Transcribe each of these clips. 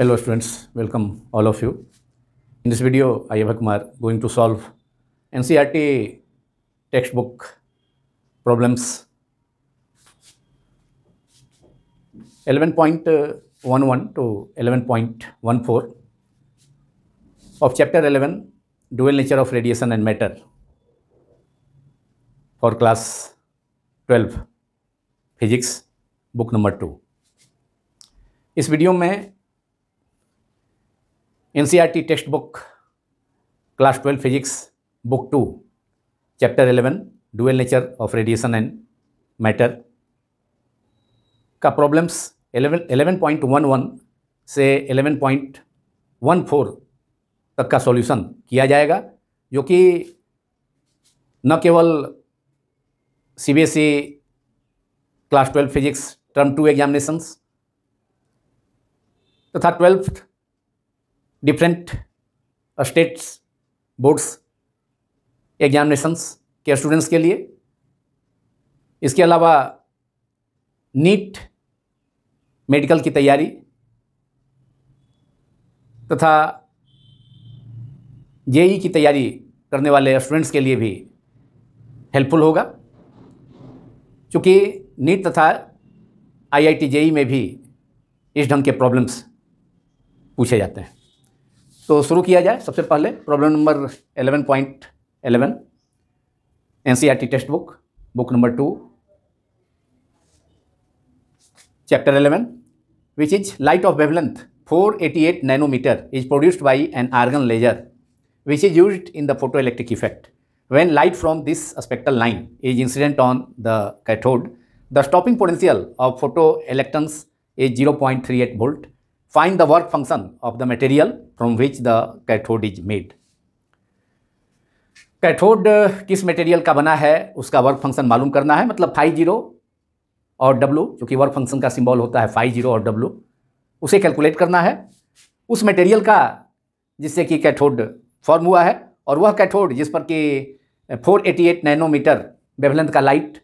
Hello students, welcome all of you. In this video, I Eva Kumar going to solve NCRT textbook problems 11.11 to 11.14 of chapter 11 dual nature of radiation and matter for class 12 physics book number 2 इस video में NCERT text book class twelve physics book two chapter eleven dual nature of radiation and matter का problems eleven eleven point one one से eleven point one four तक का solution किया जाएगा जो कि न केवल C B S E class twelve physics term two examinations तथा twelfth different states boards examinations के स्टूडेंट्स के लिए इसके अलावा नीट मेडिकल की तैयारी तथा जेई की तैयारी करने वाले स्टूडेंट्स के लिए भी हेल्पफुल होगा क्योंकि नीट तथा आईआईटी जेई e में भी इस ढंग के प्रॉब्लम्स पूछे जाते हैं तो शुरू किया जाए सबसे पहले problem number 11.11 point N C R T text book book number two chapter 11 which is light of wavelength four eighty eight nanometre is produced by an argon laser which is used in the photo electric effect when light from this spectral line is incident on the cathode the stopping potential of photo is zero point three eight volt find the work function of the material from which the cathode is made. Cathode uh, किस material का बना है उसका work function मालूम करना है मतलब five zero और डब्लू जो कि वर्क फंक्शन का सिंबल होता है फाइव जीरो और डब्लू उसे कैलकुलेट करना है उस मटेरियल का जिससे कि कैथोड फॉर्म हुआ है और वह कैथोड जिस पर कि 488 नैनोमीटर वेवलेंथ का लाइट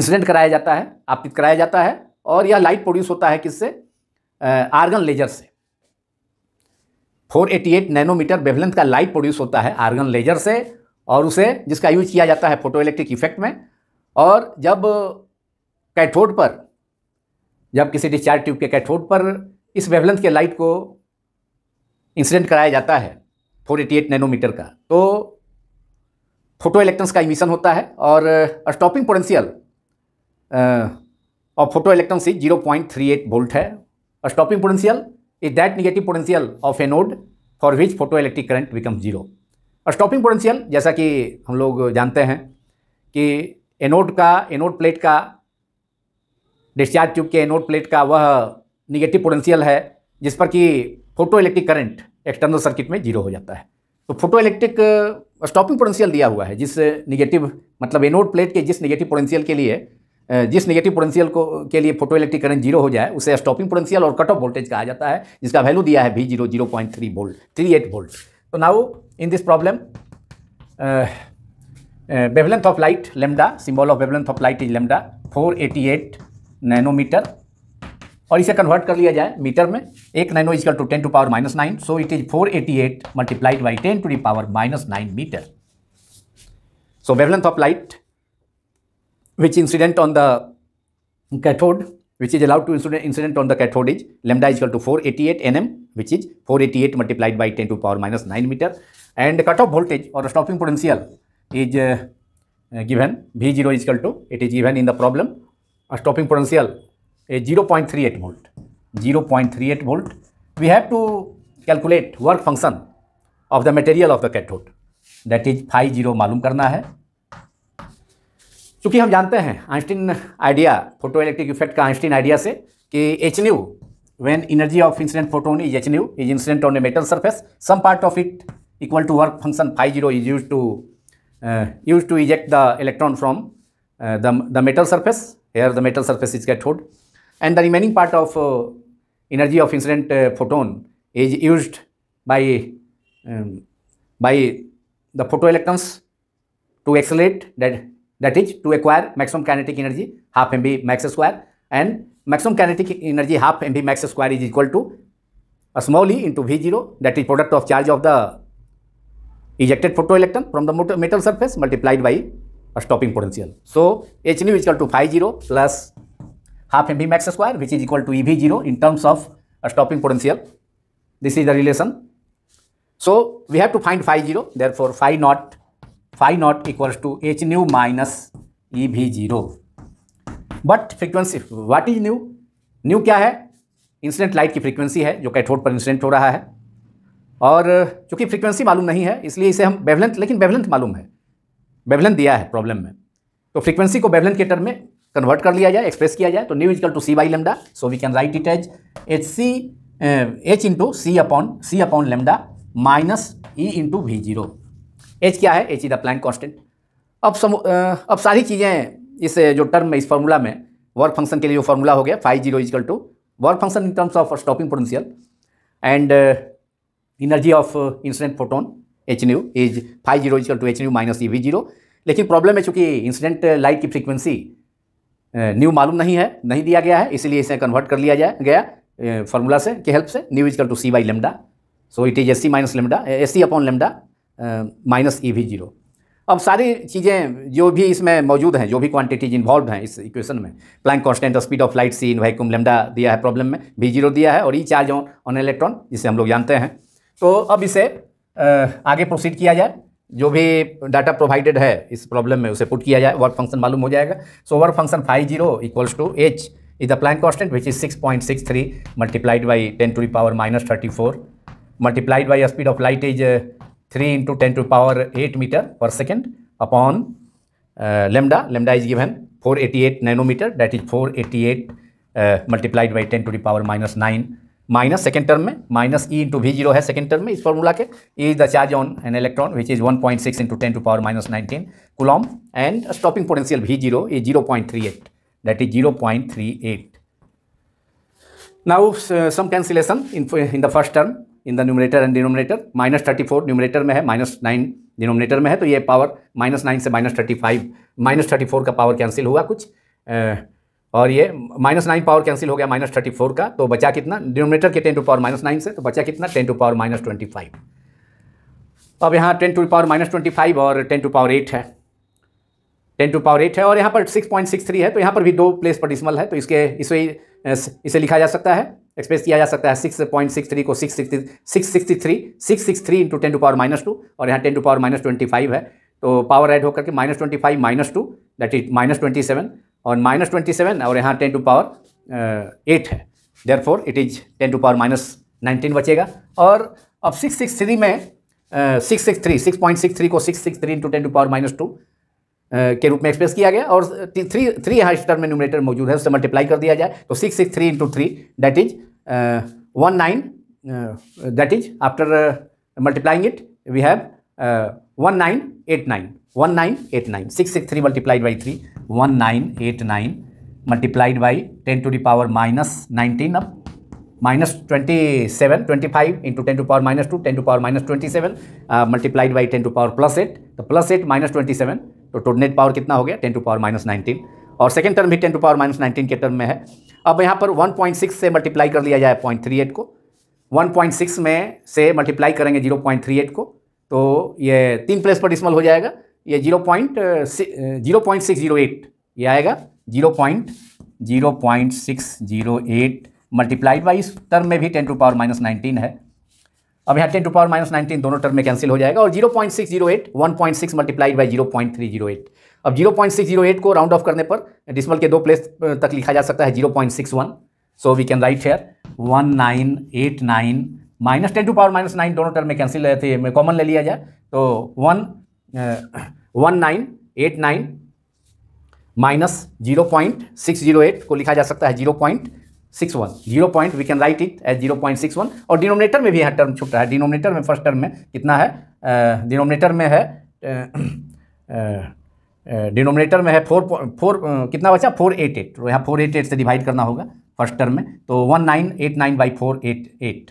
इंसिडेंट कराया जाता है आपतित कराया जाता है और यह लाइट प्रोड्यूस होता है किससे आर्गन लेजर से 488 नैनोमीटर वेवलेंथ का लाइट प्रोड्यूस होता है आर्गन लेजर से और उसे जिसका यूज किया जाता है फोटो इलेक्ट्रिक इफेक्ट में और जब कैथोड पर जब किसी डिस्चार्ज ट्यूब के कैथोड पर इस वेवलेंथ के लाइट को इंसिडेंट कराया जाता है 488 नैनोमीटर का तो फोटो इलेक्ट्रॉन्स का इमिशन होता है और स्टॉपिंग पोटेंशियल और photo electrons zero point three eight volt है A stopping potential is that negative potential of a node for which photo electric current become zero और स्टॉपिंग पोटेंशियल जैसा कि हम लोग जानते हैं कि एनोड का एनोड प्लेट का डिस्चार्ज ट्यूब के एनोड प्लेट का वह निगेटिव पोटेंशियल है जिस पर कि photo electric current external circuit में जीरो हो जाता है तो फोटो इलेक्ट्रिक स्टॉपिंग पोटेंशियल दिया हुआ है जिस निगेटिव मतलब एनोड प्लेट के जिस निगेटिव पोटेंशियल के लिए जिस नेगेटिव पोटेंशियल को के लिए फोटो इलेक्ट्रिक करंट जीरो हो जाए उसे स्टॉपिंग पोटेंशियल और कट ऑफ वोल्टेज कहा जाता है जिसका वैल्यू दिया है भी zero zero point three volt three eight volt तो now in this problem wavelength of light lambda symbol of wavelength of light is lambda four eighty eight nanometre और इसे कन्वर्ट कर लिया जाए मीटर में एक nano is equal to ten to power minus nine so it is four eighty eight multiplied by ten to the power minus nine metre so wavelength of light which incident on the cathode which is allowed to incident, incident on the cathode is lambda is equal to 488 nm which is 488 multiplied by 10 to the power minus 9 meter and cutoff voltage or stopping potential is uh, uh, given V0 is equal to it is given in the problem a stopping potential is 0.38 volt 0.38 volt we have to calculate work function of the material of the cathode that is phi 0 मालूम करना है क्योंकि हम जानते हैं Einstein idea photo electric effect का Einstein idea से कि H nu when energy of incident photon is H nu is incident on a metal surface some part of it equal to work function phi zero is use to use to eject the electron from the metal surface here the metal surface is get hold and the remaining part of energy of incident photon is use by by the photo electrons to accelerate that that is to acquire maximum kinetic energy half mv max square and maximum kinetic energy half mv max square is equal to a small e into v0 that is product of charge of the ejected photoelectron from the metal surface multiplied by a stopping potential. So, h nu is equal to phi 0 plus half mv max square which is equal to ev0 in terms of a stopping potential. This is the relation. So, we have to find phi 0 therefore, phi naught phi naught equals to H nu minus E V zero but frequency what is nu nu क्या है incident light की frequency है जो cathode पर incident हो रहा है और uh, चूंकि फ्रीक्वेंसी मालूम नहीं है इसलिए इसे हम बेवलेंथ लेकिन बेवलेंथ मालूम है बेवलेंथ दिया है प्रॉब्लम में तो फ्रीक्वेंसी को बेवलेंथ के टर्म में कन्वर्ट कर लिया जाए एक्सप्रेस किया जाए तो nu is equal to C by lambda so we can write it as H C H into C upon C upon lambda minus E into V zero H क्या है H is the Planck constant अब सम अब सारी चीज़ें इस जो term में इस फार्मूला में वर्क फंक्शन के लिए जो फार्मूला हो गया five zero is equal to work function in terms of stopping potential and energy of incident photon H nu is phi zero is equal to H nu minus E V zero लेकिन problem है चूंकि incident light की frequency nu मालूम नहीं है नहीं दिया गया है इसीलिए इसे कन्वर्ट कर लिया गया फार्मूला से के हेल्प से nu is equal to C by lambda so it is H C minus lambda H C upon lambda minus E V zero अब सारी चीज़ें जो भी इसमें मौजूद हैं जो भी क्वांटिटीज इन्वॉल्व हैं इस इक्वेशन में Planck constant speed of light C in vacuum lambda दिया है प्रॉब्लम में भी जीरो दिया है और E charge on on electron जिसे हम लोग जानते हैं तो अब इसे आगे प्रोसीड किया जाए जो भी डाटा प्रोवाइडेड है इस प्रॉब्लम में उसे पुट किया जाए वर्क फंक्शन मालूम हो जाएगा so work function phi zero equals to H is the Planck constant which is six point six three multiplied by ten to the power minus thirty four multiplied by speed of light is 3 into 10 to the power 8 meter per second upon uh, lambda. Lambda is given 488 nanometer that is 488 uh, multiplied by 10 to the power minus 9 minus second term minus E into V0 has second term is formula E is the charge on an electron which is 1.6 into 10 to the power minus 19 coulomb and stopping potential V0 is 0.38 that is 0.38. Now, uh, some cancellation in the first term, in the numerator and denominator minus thirty four numerator में है minus nine denominator में है तो ये power minus nine से minus thirty five minus thirty four का power cancel हुआ कुछ और ये माइनस नाइन पावर कैंसिल हो गया माइनस थर्टी फोर का तो बचा कितना डिनोमिनेटर के ten to power minus nine से तो बचा कितना ten to power minus twenty five अब यहाँ ten to power minus twenty five और टेन टू पावर एट है टेन टू पावर एट है और यहाँ पर सिक्स पॉइंट सिक्स थ्री है तो यहाँ पर भी दो प्लेस पर डिसमल है तो इसके इसे इसे लिखा जा सकता है एक्सप्रेस किया जा सकता है सिक्स पॉइंट सिक्स थ्री को six sixty six sixty three six six three into ten to power minus two और यहाँ ten to power minus twenty five है तो पावर ऐड होकर के minus twenty five minus two that is minus twenty seven और minus twenty seven और यहाँ ten to power eight है therefore it is ten to power minus nineteen बचेगा और अब सिक्स सिक्स थ्री में six six three six point six three को six six three into ten to power minus two के रूप में express किया गया और थ्री थ्री हाइस्टर में न्यूमिनेटर मौजूद है उससे मल्टीप्लाई कर दिया जाए तो six six three into three that is one nine that is after multiplying it we have one nine eight nine one nine eight nine six six three multiplied by three one nine eight nine multiplied by ten to power minus nineteen अब minus twenty seven twenty five into ten to power minus two ten to power minus twenty seven multiplied by ten to power plus eight तो plus eight minus twenty seven तो टोटनेट power कितना हो गया ten to power minus nineteen और second term भी ten to power minus nineteen के term में है अब यहाँ पर 1.6 से मल्टीप्लाई कर लिया जाए 0.38 को 1.6 में से मल्टीप्लाई करेंगे 0.38 को तो ये तीन प्लेस पर डिसमल हो जाएगा ये एट uh, ये आएगा 0.0608 मल्टीप्लाइड बाई इस टर्म में भी 10 टू पावर माइनस नाइनटीन है अब यहाँ 10 टू पावर माइनस नाइनटीन दोनों टर्म में कैंसिल हो जाएगा और 0.608 1.6 मल्टीप्लाइड बाई एट अब 0.608 को राउंड ऑफ करने पर डिसमल के दो प्लेस तक लिखा जा सकता है 0.61 so we can write here 1989 minus ten to power minus nine दोनों टर्म में कैंसिल रहे थे कॉमन ले लिया जाए तो one one nine eight nine minus zero point six zero eight को लिखा जा सकता है zero point six one zero point we can write it as zero point six one और डिनोमिनेटर में भी यहाँ टर्म छुप रहा है डिनोमिनेटर में फर्स्ट टर्म में कितना है डिनोमिनेटर में है डिनोमिनेटर में है फोर फोर कितना बचा फोर एट एट तो यहाँ फोर एट एट से डिवाइड करना होगा फर्स्ट टर्म में तो one nine eight nine by four eight eight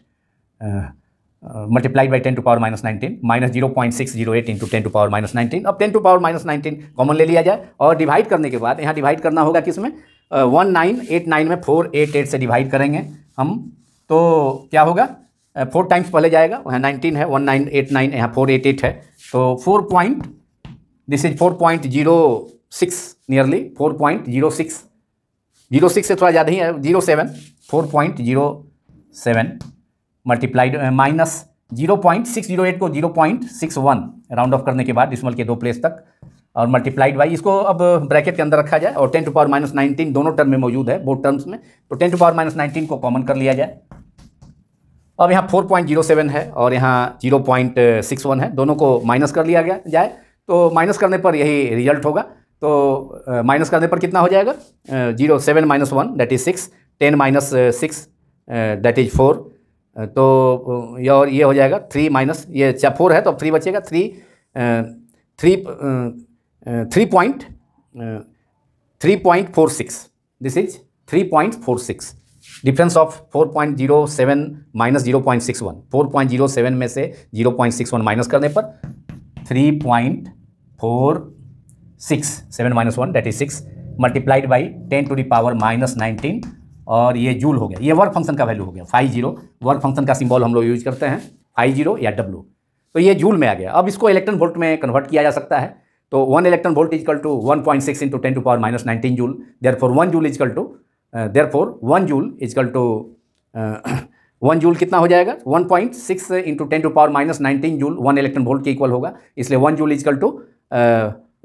multiplied by ten to power minus nineteen minus zero point six zero eight into ten to power minus nineteen अब ten to power minus nineteen common ले लिया जाए और divide करने के बाद यहाँ divide करना होगा किसमें वन नाइन एट नाइन में फोर एट एट से डिवाइड करेंगे हम तो क्या होगा फोर टाइम्स पहले जाएगा वहाँ नाइनटीन है वन नाइन एट नाइन यहाँ फोर एट एट है तो four point this is 4.06 nearly 4.06 six से थोड़ा ज़्यादा ही है zero seven four point zero seven multiplied minus zero point six zero eight को zero point six one round off करने के बाद डिसमल के दो प्लेस तक और मल्टीप्लाइड बाई इसको अब ब्रैकेट uh, के अंदर रखा जाए और ten to power minus nineteen दोनों टर्म में मौजूद है बोथ टर्म्स में तो ten to power minus nineteen को कॉमन कर लिया जाए अब यहाँ फोर पॉइंट जीरो सेवन है और यहाँ जीरो पॉइंट सिक्स वन है दोनों को माइनस कर लिया गया जाए तो माइनस करने पर यही रिजल्ट होगा तो माइनस करने पर कितना हो जाएगा zero seven minus one that is six ten minus six that is four तो ये और ये हो जाएगा थ्री माइनस ये चार फोर है तो अब थ्री बचेगा three three three point three point four six this is three point four six difference of four point zero seven minus zero point six one four point zero seven में से zero point six one minus करने पर three point four six seven minus one that is six multiplied by ten to the power minus nineteen और ये joule हो गया ये work function का वैल्यू हो गया फाइव जीरो वर्क फंक्शन का सिंबल हम लोग यूज करते हैं फाइव जीरो या डब्लू तो ये जूल में आ गया अब इसको इलेक्ट्रॉन वोल्ट में कन्वर्ट किया जा सकता है तो one electron volt equal to one point six into ten to power minus nineteen joule therefore one joule equal to therefore one joule equal to one joule कितना हो जाएगा one point six into ten to power minus nineteen joule one electron volt के equal होगा इसलिए one joule equal to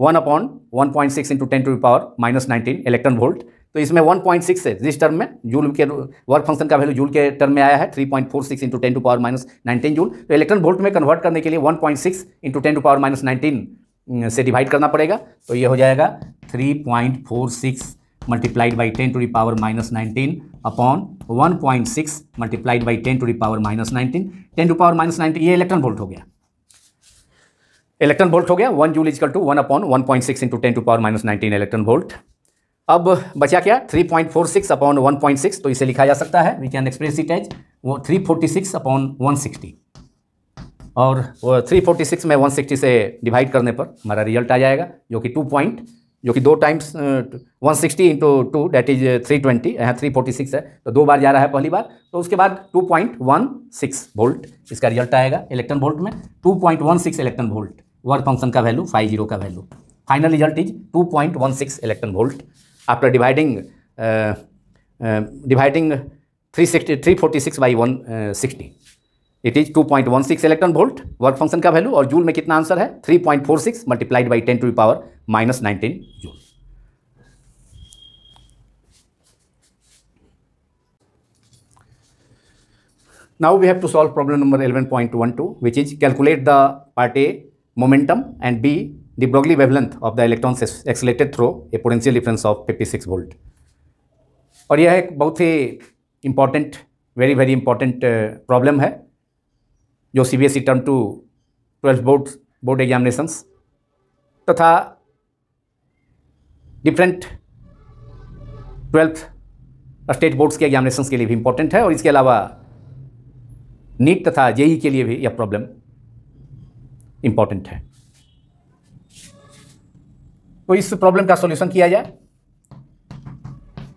one upon one point six into ten to power minus nineteen electron volt तो इसमें one point six है जिस term में joule के work function का वैल्यू जूल के टर्म में आया है three point four six into ten to power minus nineteen joule तो इलेक्ट्रॉन वोल्ट में कन्वर्ट करने के लिए one point six into ten to power minus nineteen से डिवाइड करना पड़ेगा तो ये हो जाएगा three point four six multiplied by ten to the power minus nineteen upon one point six multiplied by ten to the power minus nineteen ten to power minus nineteen ये electron volt हो गया electron volt हो गया one joule equal to one upon one point six into ten to power minus nineteen electron volt अब बचा क्या three point four six upon one point six तो इसे लिखा जा सकता है we can express it as वो three forty six upon one sixty और वो थ्री फोर्टी सिक्स में वन सिक्सटी से डिवाइड करने पर हमारा रिजल्ट आ जाएगा जो कि टू पॉइंट जो कि दो times one sixty into two that is three twenty यहाँ थ्री फोर्टी सिक्स है तो दो बार जा रहा है पहली बार तो उसके बाद two point one six volt इसका रिजल्ट आएगा इलेक्ट्रॉन वोल्ट में two point one six electron volt work function का वैल्यू फाइव जीरो का value final result is two point one six electron volt after dividing dividing three sixty three forty six by one sixty it is two point one six electron volt work function का value और joule में कितना answer है three point four six multiplied by ten to power minus nineteen joule Now we have to solve problem number two, which is calculate the part A momentum and b the Broglie wavelength of the electrons accelerated through a potential difference of 56 volt और यह एक बहुत ही important very very important problem है जो C B S E term two twelfth board board examinations तथा different twelfth state boards के examinations के लिए भी इम्पोर्टेंट है और इसके अलावा नीट तथा जेई e के लिए भी यह प्रॉब्लम इंपॉर्टेंट है तो इस प्रॉब्लम का सॉल्यूशन किया जाए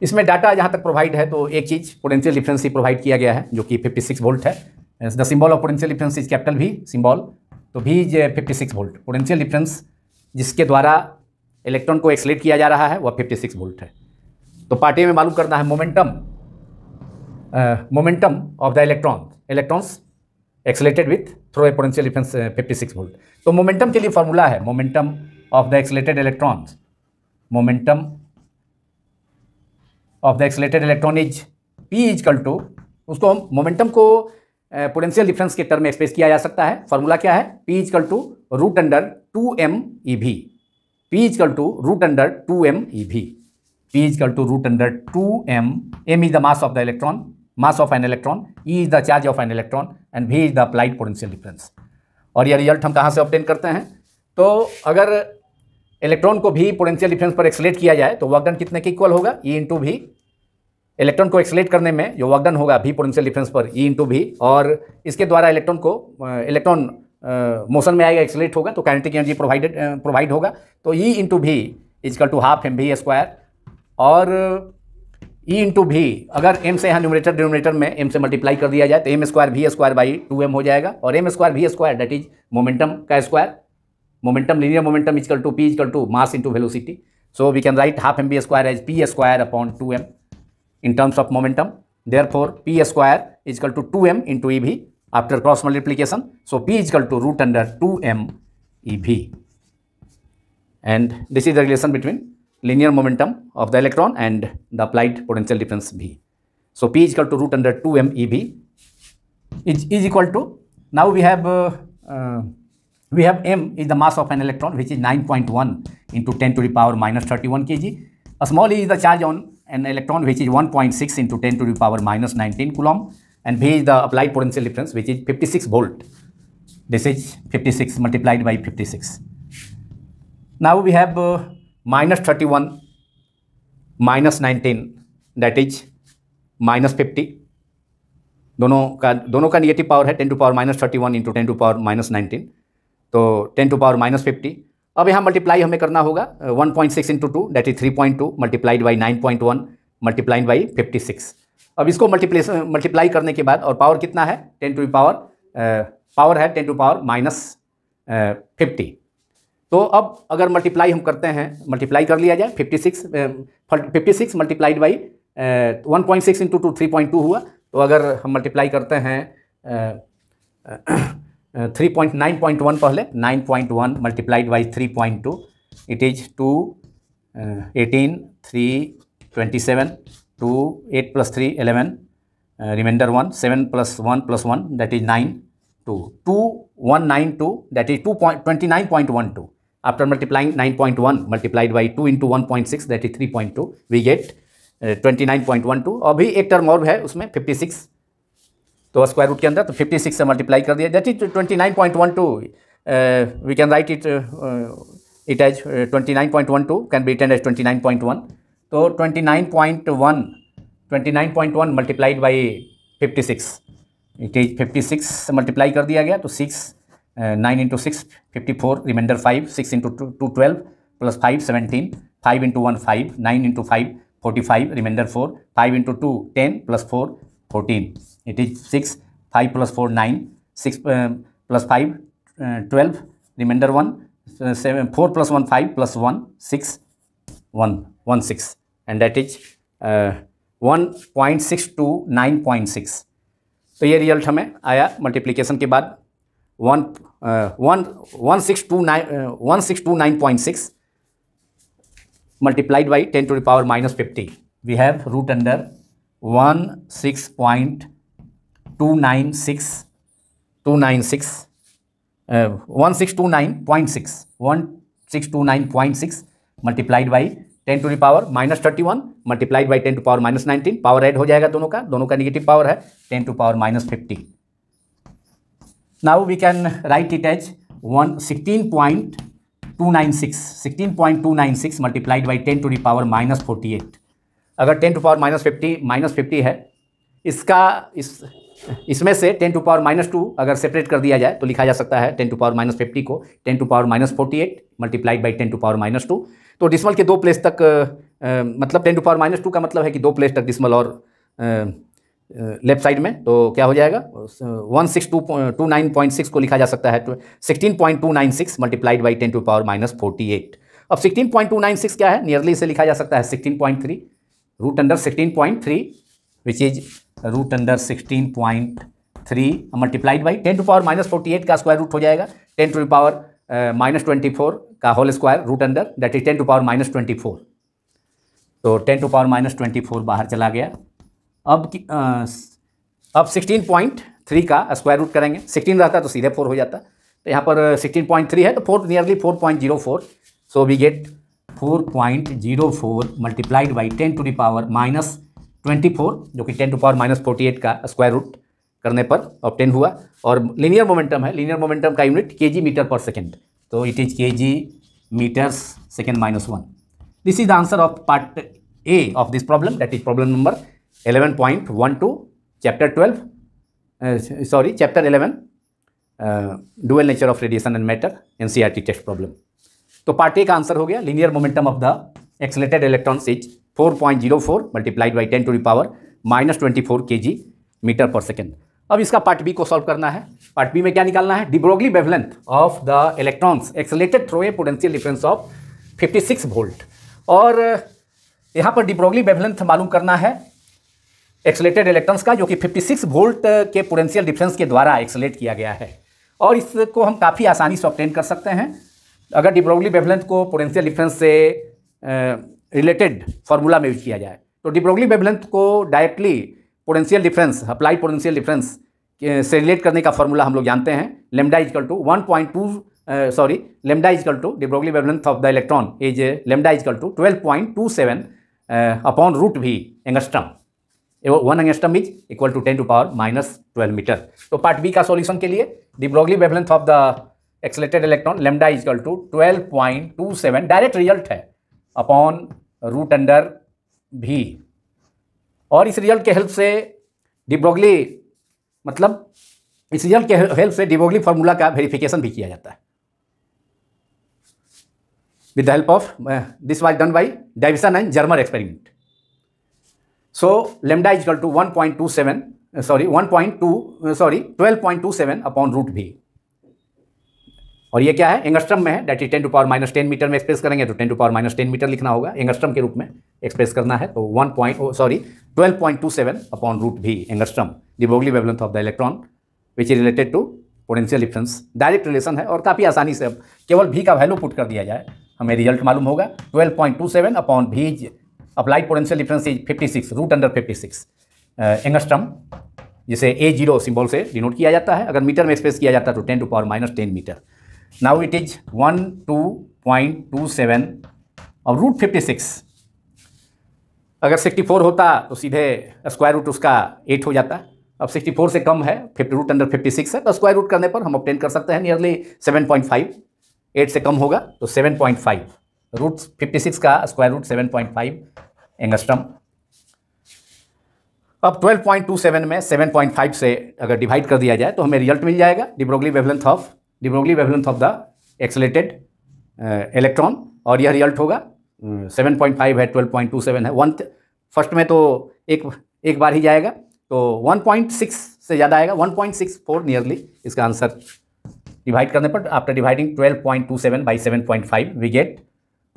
इसमें डाटा जहां तक प्रोवाइड है तो एक चीज़ पोटेंशियल डिफरेंस ही प्रोवाइड किया गया है जो कि 56 वोल्ट है the symbol of potential difference is capital V symbol तो V fifty 56 volt potential difference जिसके द्वारा इलेक्ट्रॉन को एक्सलेट किया जा रहा है वह 56 वोल्ट है तो पार्टी में मालूम करना है momentum momentum of the electron electrons accelerated with through a potential difference fifty six volt तो मोमेंटम के लिए फॉर्मूला है momentum of the accelerated electrons momentum of the accelerated electron is P is equal to उसको हम momentum को potential uh, difference के term में express किया जा सकता है फॉर्मूला क्या है P is equal to root under two M E V P is equal to root under two M E V P is equal to root under two M M is the mass of the electron mass of an electron E is the charge of an electron and भी is the applied potential difference और यह result हम कहाँ से obtain करते हैं तो अगर इलेक्ट्रॉन को भी पोटेंशियल डिफरेंस पर एक्सलेट किया जाए तो वर्कडन कितने के इक्वल होगा ई इंटू भी इलेक्ट्रॉन को एक्सलेट करने में जो वर्कडन होगा भी पोटेंशियल डिफरेंस पर ई इंटू भी और इसके द्वारा इलेक्ट्रॉन को इलेक्ट्रॉन मोशन में आएगा एक्सलेट होगा तो कैनेटिक एनर्जी प्रोवाइडेड प्रोवाइड होगा तो E into V equal to half M V square और ई इंटू भी अगर एम से यहाँ न्यूमरेटर डिनोमिनेटर में एम से मल्टीप्लाई कर दिया जाए तो M square V square by two M हो जाएगा और M square V square that is momentum का square momentum linear momentum is equal to P is equal to mass into velocity so we can write half M B square as P square upon two M in terms of momentum therefore P square is equal to two M into E V after cross multiplication so P is equal to root under two M E V and this is the relation between linear momentum of the electron and the applied potential difference b. So P is equal to root under 2 m E B is, is equal to, now we have, uh, uh, we have m is the mass of an electron which is 9.1 into 10 to the power minus 31 kg. A small e is the charge on an electron which is 1.6 into 10 to the power minus 19 coulomb and b is the applied potential difference which is 56 volt. This is 56 multiplied by 56. Now we have uh, minus 31 minus 19 that is minus fifty दोनों का दोनों का negative power है ten to power minus thirty one into ten to power minus nineteen तो ten to power minus fifty अब यहाँ multiply हमें करना होगा one point six into two that is three point two multiplied by nine point one multiplied by fifty six अब इसको multiplication multiply करने के बाद और पावर कितना है टेन टू पावर पावर है ten to power minus fifty तो अब अगर मल्टीप्लाई हम करते हैं मल्टीप्लाई कर लिया जाए fifty six fifty six multiplied by one point six into two three point two हुआ तो अगर हम मल्टीप्लाई करते हैं three point nine point one पहले nine point one multiplied by three point two it is two eighteen three twenty seven two eight plus three eleven remainder one seven plus one plus one that is nine two two one nine two that is two point twenty nine point one two after multiplying nine point one After multiplying 9.1 multiplied by 2 into 1.6 three point two we get twenty nine point one two और भी एक term और है उसमें fifty six तो square root के अंदर तो फिफ्टी सिक्स से मल्टीप्लाई कर दिया that is twenty nine point one two we can write it it as twenty nine point one two can be written as twenty nine point one तो twenty nine point one twenty nine point one multiplied by fifty six it is fifty six multiply कर दिया गया तो six nine into six fifty four remainder five six into two two twelve plus five seventeen five into one five nine into five forty five remainder four five into two ten plus four fourteen it is six five plus four nine six plus five twelve remainder one seven four plus one five plus one six one one six and that is one point six two nine point six तो ये result हमें आया multiplication के बाद 1629.6 multiplied by 10 to the power minus 50 We have root under 16.296 six point two nine six two nine six uh, one six two nine point six one six two nine multiplied by 10 to the power minus thirty one multiplied by ten to power minus nineteen power add हो जाएगा दोनों का दोनों का negative power है ten to power minus fifty now we can write it as 116.296 16.296 multiplied by 10 to the power minus forty eight अगर 10 to power minus fifty minus fifty है इसका इस इसमें से 10 टू पावर माइनस टू अगर separate कर दिया जाए तो लिखा जा सकता है 10 टू पावर माइनस फिफ्टी को 10 to power minus forty eight multiplied by ten to power minus two तो डिसमल के दो प्लेस तक आ, मतलब 10 टू पावर माइनस टू का मतलब है कि दो प्लेस तक डिसमल और आ, लेफ्ट साइड में तो क्या हो जाएगा one six two two nine point six को लिखा जा सकता है तो sixteen point two nine six multiplied by ten to power minus forty eight अब sixteen point two nine six क्या है नियरली इसे लिखा जा सकता है sixteen point three root under sixteen point three which is root under sixteen point three multiplied by ten to power minus forty eight का square root हो जाएगा ten to power minus twenty four का whole square root under that is ten to power minus twenty four तो ten to power minus twenty four बाहर चला गया अब आ, अब सिक्सटीन पॉइंट थ्री का स्क्वायर रूट करेंगे सिक्सटीन रहता तो सीधे फोर हो जाता तो यहाँ पर सिक्सटीन पॉइंट थ्री है तो four nearly four point zero four so we get four point zero four multiplied by ten to the power minus twenty four जो कि ten to power minus forty eight का स्क्वायर रूट करने पर obtain हुआ और linear momentum है linear momentum का unit K जी metre पर सेकेंड तो it is K G meters second minus one this is the answer of part A of this problem that is problem number one two chapter twelve sorry chapter sorry chapter nature of radiation and matter N C R T test problem तो part A का answer हो गया linear momentum of the accelerated electrons is 4.04 multiplied by ten to the power minus twenty four के जी metre पर second अब इसका part B को solve करना है पार्ट बी में क्या निकालना है de Broglie wavelength of the electrons accelerated through a potential difference of 56 volt और uh, यहाँ पर डिब्रोगली वेवलेंथ मालूम करना है एक्सलेटेड इलेक्ट्रॉन्स का जो कि 56 वोल्ट uh, के पोटेंशियल डिफरेंस के द्वारा एक्सलेट किया गया है और इसको हम काफ़ी आसानी से ऑप्टेन कर सकते हैं अगर डिब्रोगली वेवलेंथ को पोटेंशियल डिफरेंस से रिलेटेड uh, फार्मूला में यूज किया जाए तो डिब्रोगली वेवलेंथ को directly potential difference applied potential difference से रिलेट करने का फार्मूला हम लोग जानते हैं lambda is equal to one point two sorry lambda is equal to de Broglie wavelength of the electron is lambda is equal to twelve point two seven upon root V angstrom one angstrom is equal to ten to power minus twelve meter तो part B का solution के लिए de Broglie wavelength of the accelerated electron lambda equal to twelve point two seven direct result है upon root under V और इस result के help से de Broglie मतलब इस रिजल्ट के हेल्प से डिब्रोगली फॉर्मूला का वेरिफिकेशन भी किया जाता है with the help of this was done by Davisson and Germer experiment So lambda is equal to 1.27, uh, sorry, 1.2, uh, sorry, 12.27 upon root V और ये क्या है एंगस्ट्रम में है that is ten to power minus ten meter में express करेंगे तो ten to power minus ten meter लिखना होगा एंगस्ट्रम के रूप में एक्सप्रेस करना है तो one point sorry twelve point two seven upon root V angstrom de Broglie wavelength of the electron which is related to potential difference direct relation है और काफ़ी आसानी से अब केवल भी का वैल्यू पुट कर दिया जाए हमें रिजल्ट मालूम होगा twelve point two seven upon V applied potential difference is 56 root under six angstrom जिसे ए जीरो सिम्बॉल से डिनोट किया जाता है अगर मीटर में एक्सप्रेस किया जाता है तो ten to power minus ten meter now it is one two point two seven और रूट फिफ्टी सिक्स अगर सिक्सटी फोर होता तो सीधे स्क्वायर रूट उसका एट हो जाता अब सिक्सटी फोर से कम है fifty root under fifty six है तो स्क्वायर रूट करने पर हम ऑप्टेन कर सकते हैं nearly seven point five eight से कम होगा तो seven point five root fifty six का square root seven point five angstrom अब ट्वेल्व पॉइंट टू सेवन में सेवन पॉइंट फाइव से अगर डिवाइड कर दिया जाए तो हमें रिजल्ट मिल जाएगा de Broglie wavelength of de Broglie wavelength of the accelerated electron और यह रिजल्ट होगा सेवन पॉइंट फाइव है ट्वेल्व पॉइंट टू सेवन है वन फर्स्ट में तो एक एक बार ही जाएगा तो वन पॉइंट सिक्स से ज़्यादा आएगा one point six four nearly इसका आंसर डिवाइड करने पर after dividing twelve point two seven by seven point five we get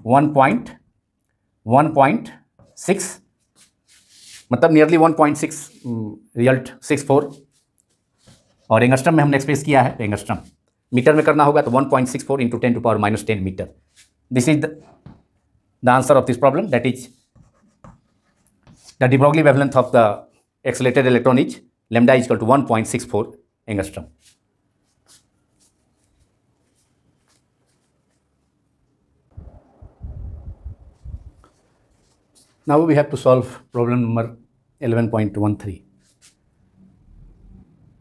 one point one point six मतलब nearly one point six result six four और angstrom में हमने express किया है angstrom metre में करना होगा तो one point six four into ten to power minus ten meter this is the answer of this problem that is the de Broglie wavelength of the accelerated lambda is to one point six four angstrom Now we have to solve problem number 11.13.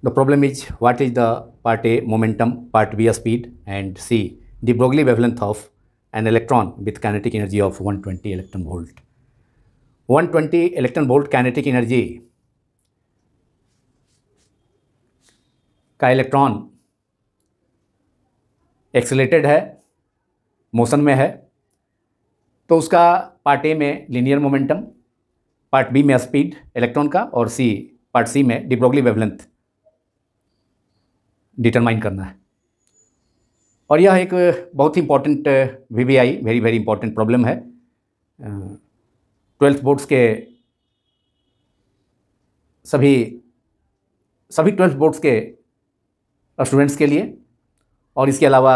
The problem is what is the part A momentum, part B a speed and C the Broglie wavelength of an electron with kinetic energy of 120 electron volt. 120 electron volt kinetic energy का electron accelerated है motion में है तो उसका part A में linear momentum part B में speed electron का और सी पार्ट सी में डिब्रोगली वेवलेंथ डिटरमाइन करना है और यह एक बहुत ही important V V I very very important problem है ट्वेल्थ uh, बोर्ड्स के सभी सभी ट्वेल्थ बोर्ड्स के स्टूडेंट्स के लिए और इसके अलावा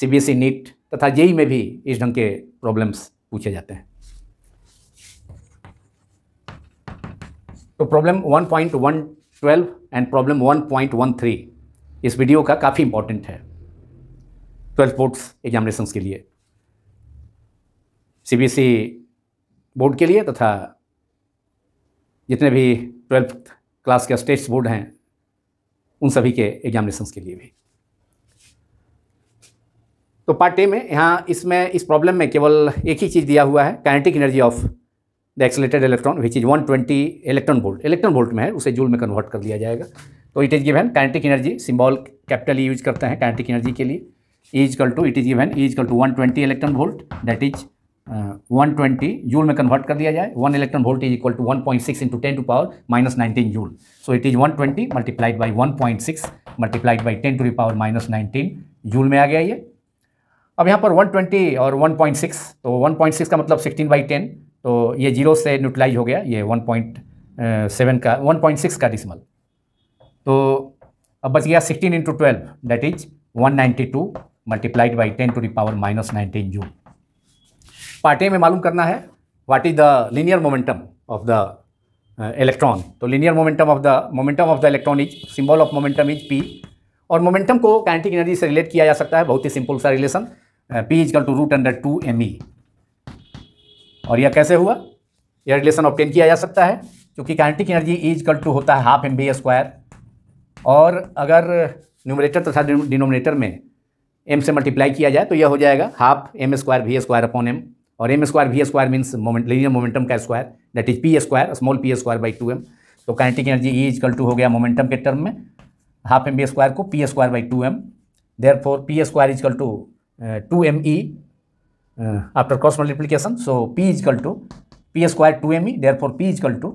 C B S E NEET तथा जेई e में भी इस ढंग के प्रॉब्लम्स पूछे जाते हैं तो प्रॉब्लम 1.112 एंड प्रॉब्लम 1.13 इस वीडियो का काफ़ी इंपॉर्टेंट है ट्वेल्थ बोर्ड एग्जामिनेशन के लिए सीबीएसई बोर्ड e के लिए तथा जितने भी ट्वेल्थ क्लास के स्टेट्स बोर्ड हैं उन सभी के एग्जामिनेशन के लिए भी तो पार्ट ए में यहाँ इसमें इस प्रॉब्लम में केवल एक ही चीज़ दिया हुआ है kinetic energy of the accelerated electron which is 120 electron volt electron volt में है उसे जूल में कन्वर्ट कर लिया जाएगा तो it is given kinetic energy symbol capital use करते हैं काइनेटिक एनर्जी के लिए equal to it is given equal to one twenty electron volt that is one twenty joule में कन्वर्ट कर दिया जाए one electron volt is equal to one point six into ten to power minus nineteen joule so it is one twenty multiplied by one point six multiplied by ten to power minus nineteen joule में आ गया ये अब यहाँ पर 120 और 1.6 तो 1.6 का मतलब 16 बाई टेन तो ये जीरो से न्यूट्रलाइज हो गया ये 1.7 का 1.6 का डिसमल तो अब बच गया 16 into twelve that is 192 multiplied by ten to the power minus nineteen जूम पार्ट ए में मालूम करना है what is the linear momentum of the electron तो linear momentum of the momentum of the electron is symbol of momentum is p और momentum को kinetic energy से relate किया जा सकता है बहुत ही सिंपल सा relation p is equal to root under two M E और यह कैसे हुआ यह रिलेशन ऑप्टेन किया जा सकता है क्योंकि कैंटिक एनर्जी इजकल टू होता है हाफ एम बी स्क्वायर और अगर न्यूमरेटर तथा डिनोमिनेटर में एम से मल्टीप्लाई किया जाए तो यह हो जाएगा half m square v square upon m और M square v square means linear momentum का square that is p square small p square by two m तो kinetic energy E is equal to हो गया मोमेंटम के term में half M B square को p square by two m therefore P square is equal to two M E 2me after cross multiplication. So, p to P square two M E therefore p equal to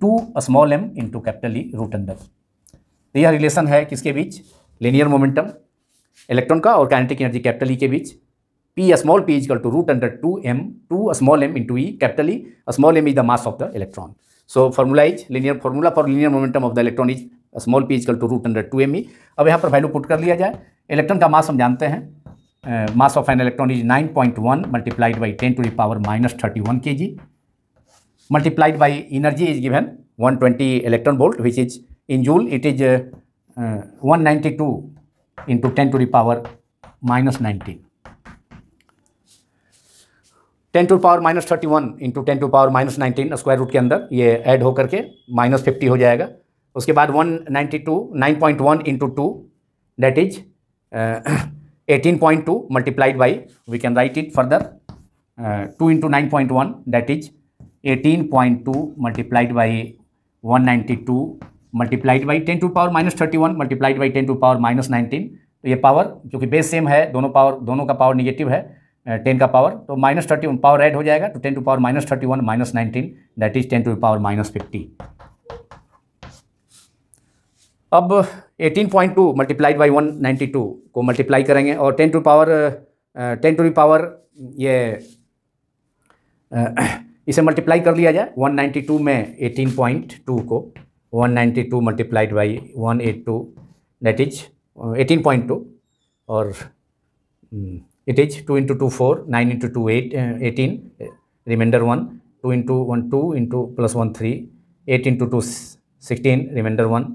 two small m into capital E root under तो यह relation है किसके बीच linear momentum electron का और kinetic energy capital E के बीच p small p is equal to root under two m two small m into E capital E small m is the mass of the electron so formula is linear formula for linear momentum of the electron is small p is equal to root under two M E अब यहाँ पर value put कर लिया जाए electron का मास हम जानते हैं uh, mass of an electron is 9.1 multiplied by 10 to the power minus 31 kg multiplied by energy is given 120 electron volt which is in joule it is uh, uh, 192 into 10 to the power minus 19 10 to power minus thirty one into ten to power minus nineteen square root के अंदर ये add होकर के minus fifty हो जाएगा उसके बाद one ninety two nine point one into two that is eighteen point two multiplied by we can write it further two into nine point one is is eighteen point two multiplied by one two multiplied by ten to power minus thirty one multiplied by ten to power minus nineteen तो ये power जो कि base same है दोनों power दोनों का power negative है ten uh, का पावर तो minus thirty one power add हो जाएगा तो ten to power minus thirty one minus nineteen that is ten to power minus fifty अब 18.2 मल्टीप्लाइड बाई टू को मल्टीप्लाई करेंगे और 10 to power ten to power ये uh, इसे मल्टीप्लाई कर लिया जाए 192 में 18.2 को 192 multiplied by two that is 18.2 और it is two into two four nine into two eight eighteen reminder one two into one two into plus one three eight into two sixteen remainder one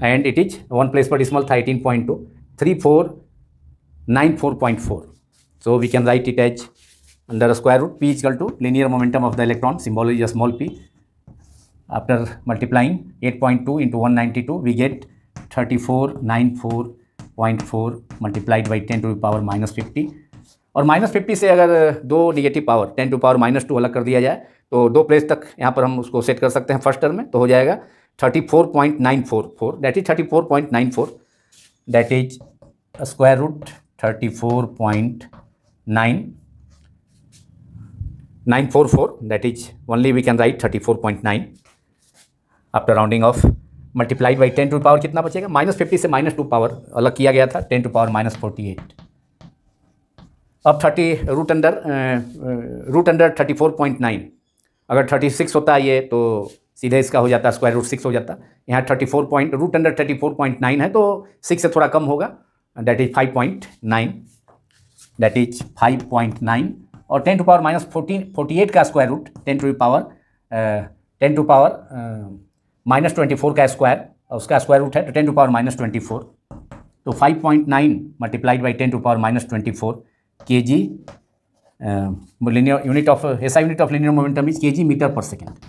and it is 1 place per decimal 13.2 3494.4 so we can write it as under square root p is equal to linear momentum of the electron symbol is a small p after multiplying 8.2 into 192 we get 3494.4 multiplied by 10 to the power minus fifty और minus fifty से अगर दो negative power ten to power minus two अलग कर दिया जाए तो दो प्लेस तक यहाँ पर हम उसको सेट कर सकते हैं फर्स्ट टर्म में तो हो जाएगा 34.944 point nine 34.94 four four square is 34.9944 we can write thirty four point 34.9 after rounding off multiplied by ten to power कितना बचेगा माइनस फिफ्टी से माइनस टू पावर अलग किया गया था ten to power minus forty eight अब thirty root under root under thirty four point nine अगर thirty six होता है ये तो सीधे इसका हो जाता स्क्वायर रूट सिक्स हो जाता यहाँ thirty four point root under thirty four point nine है तो सिक्स से थोड़ा कम होगा that is five point nine that is five point nine और ten to power minus fourteen forty eight का square root ten to power ten to power minus twenty four का square उसका स्क्वायर रूट है तो ten to power minus twenty four तो five point nine multiplied by ten to power minus twenty four के g linear unit of ऐसा unit of linear momentum is k ji metre पर second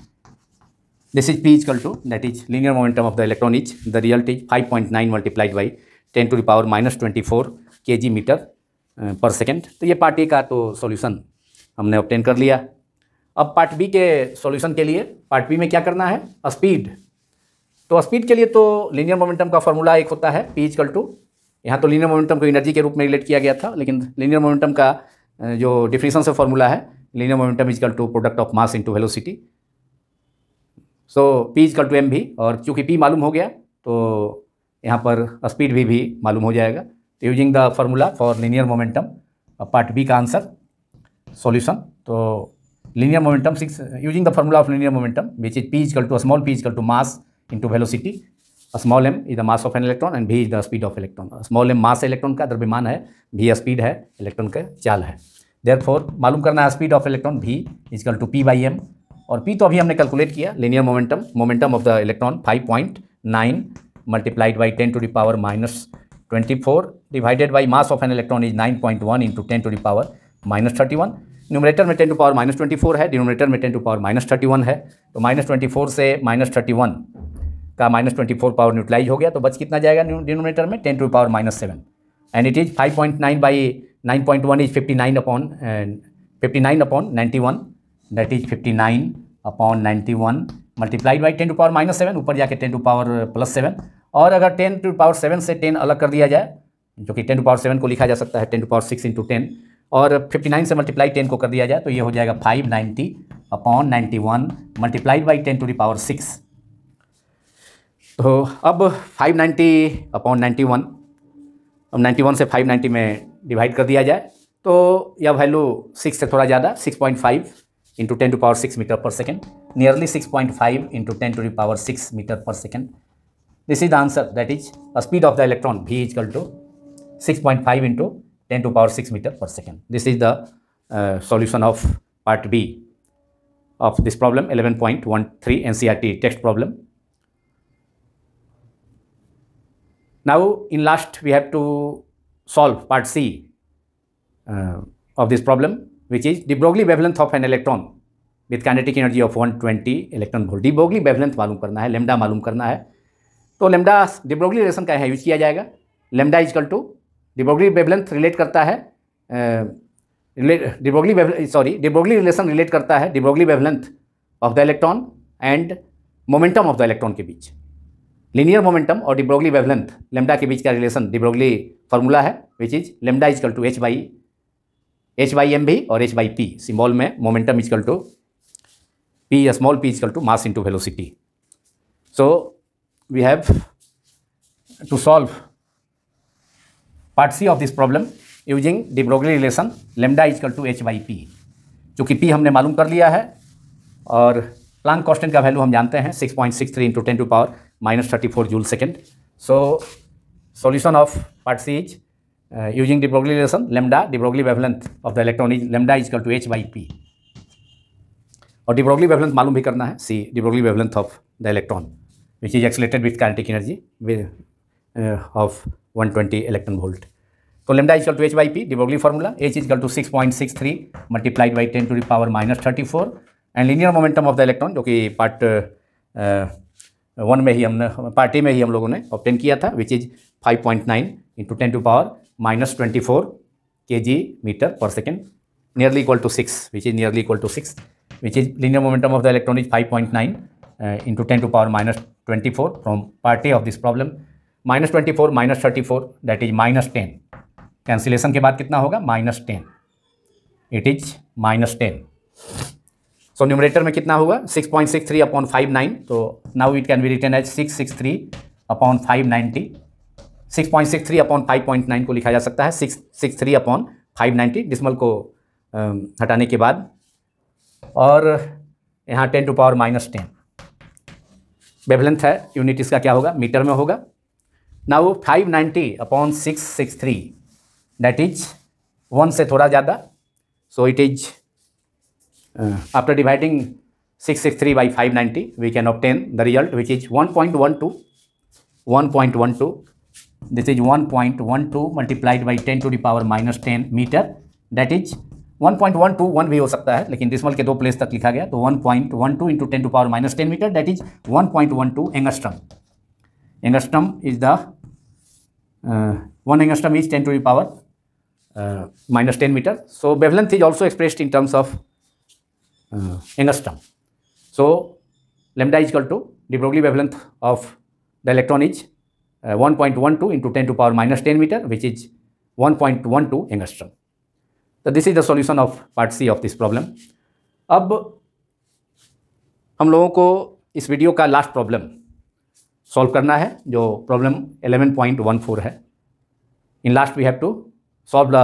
this is p is equal to that is linear momentum of the electron is the result is 5.9 multiplied by 10 to the power minus twenty four के जी metre पर second तो ये part A का तो solution हमने obtain कर लिया अब पार्ट बी के सॉल्यूशन के लिए पार्ट बी में क्या करना है स्पीड तो स्पीड के लिए तो लीनियर मोमेंटम का फॉर्मूला एक होता है पी इजकल टू यहाँ तो लीनियर मोमेंटम को एनर्जी के रूप में रिलेट किया गया था लेकिन लीनियर मोमेंटम का uh, जो डिफिनेशन से फॉर्मूला है linear momentum is equal to product of mass into velocity so p is equal to m v और चूँकि पी मालूम हो गया तो यहाँ पर स्पीड भी भी मालूम हो जाएगा तो using the formula for linear momentum part B का आंसर सॉल्यूशन तो linear momentum six using the formula of linear momentum which is P is equal to small p is equal to mass to velocity small m is the mass of an electron and भी is the speed of electron small m mass electron का द्रव्यमान है भी speed है electron का चाल है there मालूम करना है speed of electron v is equal to p by m और पी तो अभी हमने कैलकुलेट किया linear momentum momentum of the electron five point nine multiplied by ten to power minus twenty four divided by mass of an electron is nine point one into ten to power minus thirty one numerator में ten to power minus twenty four है denominator में ten to power minus thirty one है तो minus twenty four से minus thirty one का minus twenty four power neutralise हो गया तो बच कितना जाएगा डिनोमेटर में ten to power minus seven and it is five point nine by nine point one is fifty nine upon fifty nine upon ninety one that is fifty nine upon ninety one multiplied by ten to power minus seven ऊपर जाके ten to power plus seven और अगर ten to power seven से ten अलग कर दिया जाए जो कि टेन टू पावर सेवन को लिखा जा सकता है ten to power six into ten और फिफ्टी नाइन से मल्टीप्लाई टेन को कर दिया जाए तो ये हो जाएगा five ninety upon ninety one multiplied by ten to the power six तो अब five ninety upon ninety one अब नाइन्टी वन से फाइव नाइन्टी में डिवाइड कर दिया जाए तो यह वैल्यू सिक्स से थोड़ा ज़्यादा six point five into 10 to power 6 meter per second, nearly 6.5 into 10 to the power 6 meter per second. This is the answer that is a speed of the electron v is equal to 6.5 into 10 to power 6 meter per second. This is the uh, solution of part B of this problem 11.13 NCRT text problem. Now in last we have to solve part C uh, of this problem which is the Broglie wavelength of an electron with kinetic energy of one twenty electron volt de Broglie wavelength मालूम करना है lambda मालूम करना है तो lambda de Broglie relation का यहाँ use किया जाएगा lambda is equal to de Broglie wavelength relate करता है de Broglie wave sorry de Broglie relation relate करता है de Broglie wavelength of the electron and momentum of the electron के बीच लीनियर मोमेंटम और डिब्रोगली वेवलेंथ लेमडा के बीच का रिलेशन डिब्रोगली फार्मूला है which is lambda is equal to h by h by m v और एच बाई पी सिम्बॉल में momentum is equal to p small p is equal to mass into velocity so we have to solve part C of this problem using de Broglie relation lambda is equal to h h p चूँकि p हमने मालूम कर लिया है और Planck constant का value हम जानते हैं 6.63 point six three into ten to power minus thirty four joule second so solution of part C is uh, using de Broglie relation lambda de Broglie wavelength of the electron is lambda is equal to h by p और de Broglie wavelength मालूम भी करना है C de Broglie wavelength of the electron which is accelerated with kinetic energy with, uh, of 120 electron volt तो lambda is equal to h by p de Broglie formula h is equal to six point six three multiplied by ten to the power minus thirty four and linear momentum of the electron जो कि part one में ही हमने part A में ही हम लोगों ने obtain किया था which is five point nine into ten to power minus 24 kg meter per second nearly equal to 6 which is nearly equal to 6 which is linear momentum of the electron is 5.9 uh, into 10 to power minus 24 from part A of this problem minus 24 minus 34 that is minus 10 cancellation के बाद कितना होगा minus ten it is minus ten so numerator में कितना हुआ six point six three upon five nine तो now it can be written as six six three upon five ninety six point six three upon five point nine को लिखा जा सकता है six six three upon five ninety decimal को हटाने के बाद और यहाँ ten to power minus ten wavelength है यूनिट इसका क्या होगा मीटर में होगा ना वो five ninety upon six six three that is one से थोड़ा ज़्यादा so it is after dividing six six three by five ninety we can obtain the result which is one point one two one point one two this is 1.12 multiplied by 10 to the power minus ten metre that is point one भी हो सकता है लेकिन dismal के दो place तक लिखा गया तो 1.12 point one two into ten to power minus ten metre that is 1.12 point one two angstrom angstrom is the one angstrom is ten to the power minus ten metre so wavelength is also expressed in terms of angstrom so lambda equal to the wavelength of the electron is 1.12 uh, into 10 to power minus 10 meter, which is 1.12 angstrom. So this is the solution of part C of this problem. अब हम लोगों को इस video का last problem solve करना है जो problem 11.14 है in last we have to solve the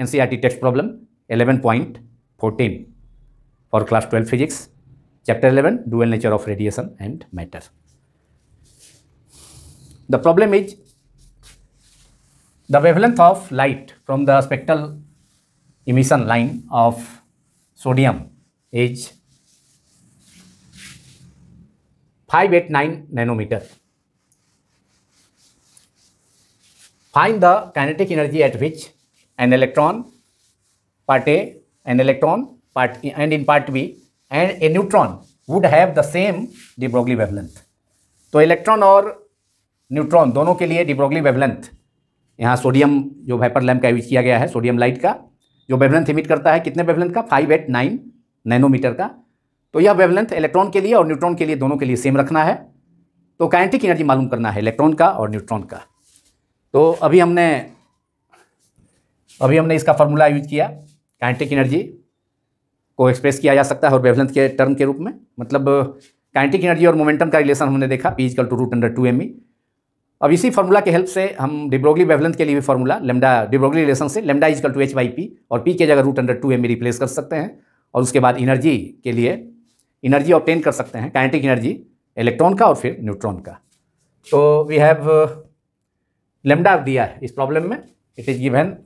N C R T test problem point fourteen for class twelve physics chapter 11 dual nature of radiation and matter The problem is the wavelength of light from the spectral emission line of sodium is 589 nanometer. Find the kinetic energy at which an electron part A, an electron part A, and in part B and a neutron would have the same de Broglie wavelength. So electron or neutron दोनों के लिए de Broglie wavelength यहाँ sodium जो vapour lamp का use किया गया है sodium light का जो वेवलेंथ इमिट करता है कितने वेवलेंथ का फाइव एट नाइन नैनोमीटर का तो यह वेवलेंथ इलेक्ट्रॉन के लिए और न्यूट्रॉन के लिए दोनों के लिए सेम रखना है तो काइनेटिक एनर्जी मालूम करना है इलेक्ट्रॉन का और न्यूट्रॉन का तो अभी हमने अभी हमने इसका फॉर्मूला यूज किया काइनेटिक एनर्जी को एक्सप्रेस किया जा सकता है और वेवलेंथ के टर्म के रूप में मतलब काइनेटिक एनर्जी और मोमेंटम का रिलेशन हमने देखा P is equal to root under two M E अब इसी फार्मूला के हेल्प से हम डिब्रोगली वेवलेंथ के लिए भी फॉर्मूला लेमडा डिब्रोगली रिलेशन से lambda is equal to H by P और पी के जगह रूट अंडर टू एम में रिप्लेस कर सकते हैं और उसके बाद इनर्जी के लिए इनर्जी ऑप्टेन कर सकते हैं काइनेटिक एनर्जी इलेक्ट्रॉन का और फिर न्यूट्रॉन का तो वी हैव लेमडा दिया है इस प्रॉब्लम में it is given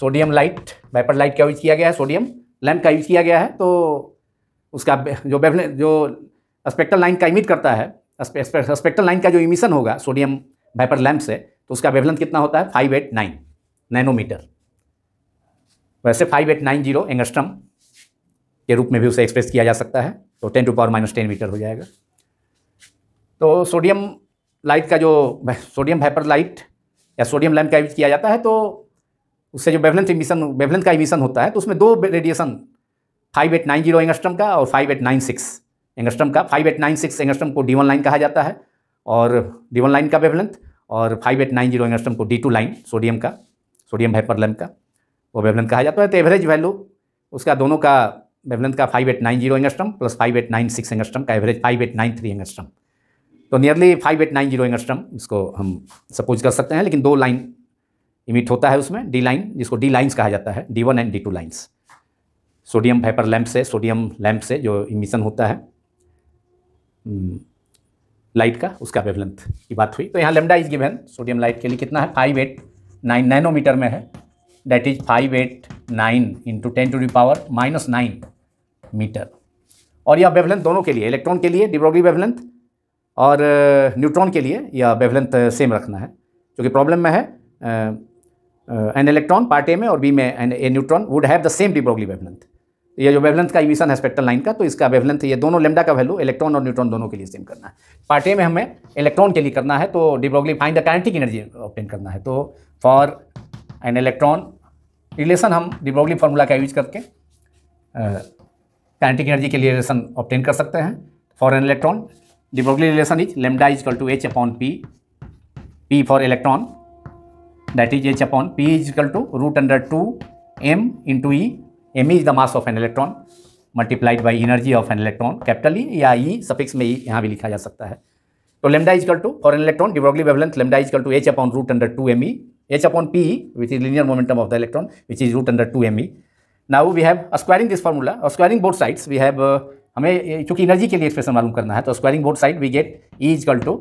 sodium light vapour light का यूज किया गया है सोडियम लैम्प का यूज किया गया है तो उसका जो वेवलेंथ जो स्पेक्ट्रल लाइन का इमिट करता है स्पेक्ट्रल लाइन का जो इमिशन होगा सोडियम वाइपर लैम्प से तो उसका वेवलेंथ कितना होता है फाइव एट नाइन नैनोमीटर वैसे five eight nine zero angstrom के रूप में भी उसे एक्सप्रेस किया जा सकता है तो ten to power minus ten metre हो जाएगा तो सोडियम लाइट का जो सोडियम वाइपर लाइट या सोडियम लैम्प का यूज किया जाता है तो उससे जो वेवलेंथ इमिशन वेवलेंथ का इमिशन होता है तो उसमें दो radiation five eight nine zero angstrom का और five eight nine six angstrom का five eight nine six angstrom को डी वन लाइन कहा जाता है और डी वन लाइन का वेवलेंथ और five eight nine zero angstrom को डी टू लाइन सोडियम का सोडियम हाइपरलैम लैम्प का वो वेवलेंथ कहा जाता है तो एवरेज वैल्यू उसका दोनों का वेवलेंथ का five eight nine zero angstrom plus five eight nine six angstrom का average five eight nine three angstrom तो nearly five eight nine zero angstrom इसको हम सपोज कर सकते हैं लेकिन दो लाइन इमिट होता है उसमें डी लाइन जिसको डी लाइन्स कहा जाता है D one and D two lines sodium vapour lamp से सोडियम लैम्प से जो इमिशन होता है हम्म, लाइट का उसका वेवलेंथ की बात हुई तो यहाँ lambda is given sodium light के लिए कितना है फाइव एट नाइन मीटर में है that is five eight nine into ten to the power minus nine metre और यह वेवलेंथ दोनों के लिए इलेक्ट्रॉन के लिए डिब्रोगली वेवलेंथ और न्यूट्रॉन uh, के लिए यह वेवलेंथ सेम uh, रखना है जो कि प्रॉब्लम में है एन इलेक्ट्रॉन पार्ट ए में और बी में an a neutron would have the same de Broglie wavelength ये जो वेवलेंथ का इमिशन है स्पेक्ट्रल लाइन का तो इसका वेवलेंथ ये दोनों लेमडा का वैल्यू इलेक्ट्रॉन और न्यूट्रॉन दोनों के लिए सेम करना है पार्ट ए में हमें इलेक्ट्रॉन के लिए करना है तो de Broglie find the kinetic energy obtain करना है तो फॉर एन इलेक्ट्रॉन रिलेशन हम डिब्रोगली फार्मूला का यूज करके काइनेटिक एनर्जी के लिए रिलेशन ऑप्टेन कर सकते हैं for an electron de Broglie relation is lambda is equal to H upon P P for electron that is H upon P is equal to root under two M into E M is the mass of an electron multiplied by energy of an electron capital E या E e suffix में ई e यहाँ भी लिखा जा सकता है तो lambda is equal to for an electron de Broglie wavelength lambda is equal to H upon root under two M E H upon P which is linear momentum of the electron which is root under two M E now we have squaring this formula squaring both sides we have हमें चूंकि energy के लिए expression मालूम करना है तो squaring both side we get E is equal to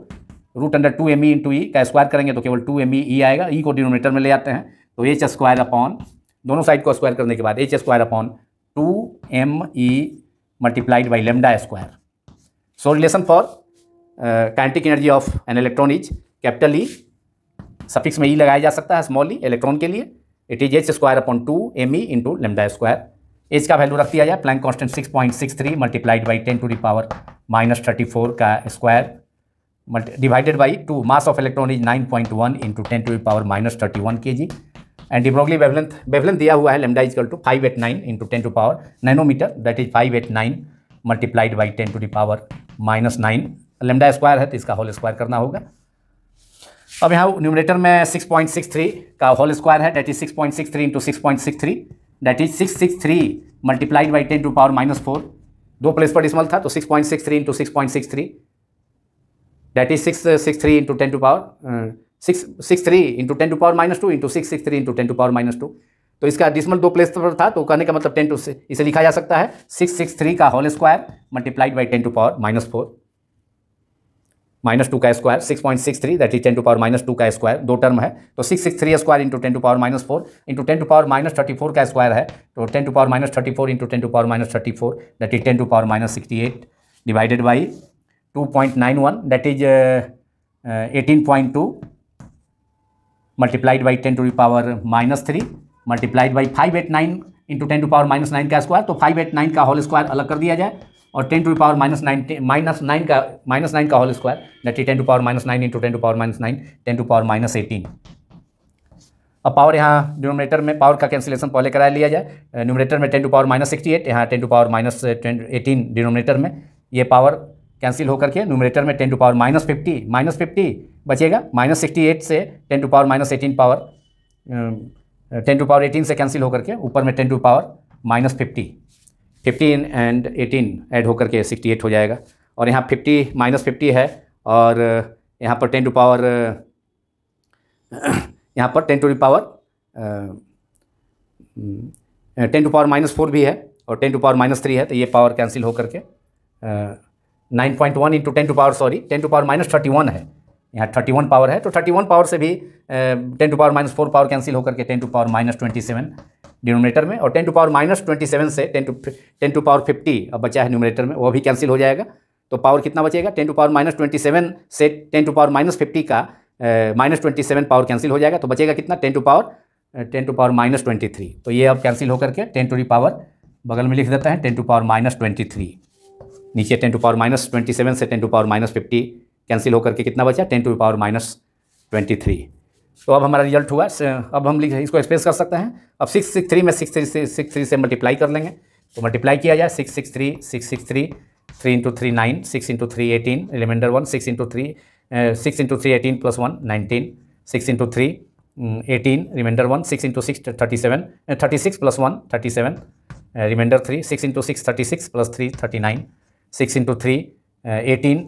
root under two M E into E का square करेंगे तो केवल टू एम ई ई आएगा ई e को डिनोमीटर में ले आते हैं तो एच स्क्वायर अपॉन दोनों साइड को स्क्वायर करने के बाद H square upon two M E multiplied by lambda square so relation for kinetic energy of an electron is capital E suffix में ई लगाया जा सकता है स्मॉल ई इलेक्ट्रॉन के लिए it is H square upon two M E into lambda square H का value रख दिया जाए Planck constant six point six three multiplied by ten to the power minus thirty four का square divided by two mass of electron is nine point one into ten to the power minus thirty one K G and de Broglie wavelength wavelength दिया हुआ है lambda is equal to five eight nine into ten to power nanometre that is five eight nine multiplied by ten to the power minus nine lambda square है तो इसका whole square करना होगा अब यहाँ न्यूमिनेटर में 6.63 का होल स्क्वायर है that is 6.63 point six three into six point six three that is six six three multiplied by ten to power minus four दो प्लेस पर डिसमल था तो 6.63 point six three into six point six three that is six six three into ten to power six six three into ten to power minus two into six six three into ten to power minus two तो इसका dismal दो place पर था तो कहने का मतलब ten to से इसे लिखा जा सकता है सिक्स सिक्स थ्री का whole square multiplied by ten to power minus four minus two का square six point six three that is ten to power minus two का स्क्वायर दो टर्म है तो six six three square into ten to power minus four into ten to power minus thirty four का square है तो ten to power minus thirty four into ten to power minus thirty four that is ten to power minus sixty eight divided by two point nine one that is eighteen point two multiplied by ten to power minus three multiplied by five eight nine into ten to power minus nine का square तो five eight nine का whole square अलग कर दिया जाए और ten to power minus nine minus nine का minus nine का whole square that is ten to power minus nine into ten to power minus nine ten to power minus eighteen अब power यहाँ numerator में power का cancellation पहले करा लिया जाए न्यूमिनेटर में ten to power minus sixty eight यहाँ ten to power minus eighteen denominator में ये पावर कैंसिल होकर के न्यूमिनेटर में ten to power minus fifty minus fifty बचेगा माइनस सिक्सटी एट से ten to power minus eighteen power ten to power eighteen से cancel होकर के ऊपर में ten to power minus fifty fifteen and eighteen add होकर के सिक्सटी एट हो जाएगा और यहाँ फिफ्टी माइनस फिफ्टी है और यहाँ पर टेन टू पावर यहाँ पर ten to power ten to power minus four भी है और ten to power minus three है तो ये पावर कैंसिल होकर के nine point one into ten to power sorry ten to power minus thirty one है यहाँ थर्टी वन पावर है तो थर्टी वन पावर से भी ten to power minus four power cancel होकर के ten to power minus twenty seven denominator में और ten to power minus twenty seven से ten to ten to power fifty अब बचा है न्यूमिनेटर में वो भी कैंसिल हो जाएगा तो पावर कितना बचेगा ten to power minus twenty seven से ten to power minus fifty का minus twenty seven power cancel हो जाएगा तो बचेगा कितना ten to power ten to power minus twenty three तो ये अब कैंसिल होकर के टेन टू दी पावर बगल में लिख देता है ten to power minus twenty three नीचे ten to power minus twenty seven से ten to power minus fifty cancel होकर के कितना बचा ten to power minus twenty three तो अब हमारा रिजल्ट हुआ अब हम लिख इसको एक्सप्रेस कर सकते हैं अब सिक्स सिक्स थ्री में सिक्स थ्री से सिक्स थ्री से मल्टीप्लाई कर लेंगे तो मल्टीप्लाई किया जाए six six three six six three three into three nine six into three eighteen reminder one six into three six into three eighteen plus one nineteen six into three eighteen reminder one six into six thirty seven thirty six plus one thirty seven reminder three six into six thirty six plus three thirty nine six into three eighteen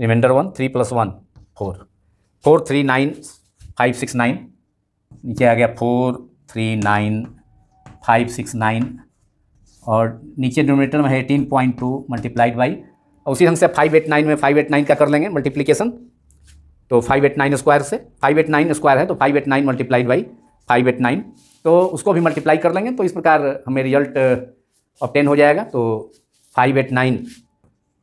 reminder one three plus one four four three nine five six nine नीचे आ गया four three nine five six nine और नीचे denominator में है eighteen point two multiplied by और उसी ढंग से फाइव एट नाइन में फाइव एट नाइन का कर लेंगे मल्टीप्लीकेशन तो फाइव एट नाइन स्क्वायर से फाइव एट नाइन स्क्वायर है तो five eight nine multiplied by five eight nine तो उसको भी मल्टीप्लाई कर लेंगे तो इस प्रकार हमें रिजल्ट ऑप्टेन uh, हो जाएगा तो five eight nine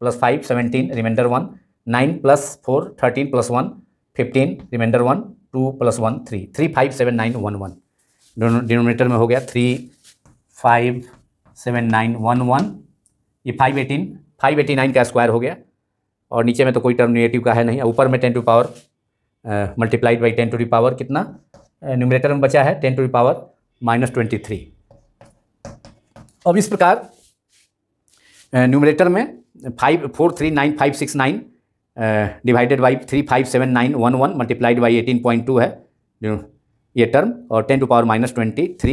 plus five seventeen reminder one nine plus four thirteen plus one fifteen reminder one two plus one three three five seven nine one one denominator में हो गया three five seven nine one one ये five eighteen five eighty nine का square हो गया और नीचे में तो कोई टर्म निगेटिव का है नहीं ऊपर में ten to power multiplied by ten to the power कितना न्यूमिनेटर में बचा है ten to the power minus twenty three अब इस प्रकार न्यूमिनेटर में five four three nine five six nine divided by three five seven nine one one multiplied by eighteen point two है ये टर्म और ten to power minus twenty three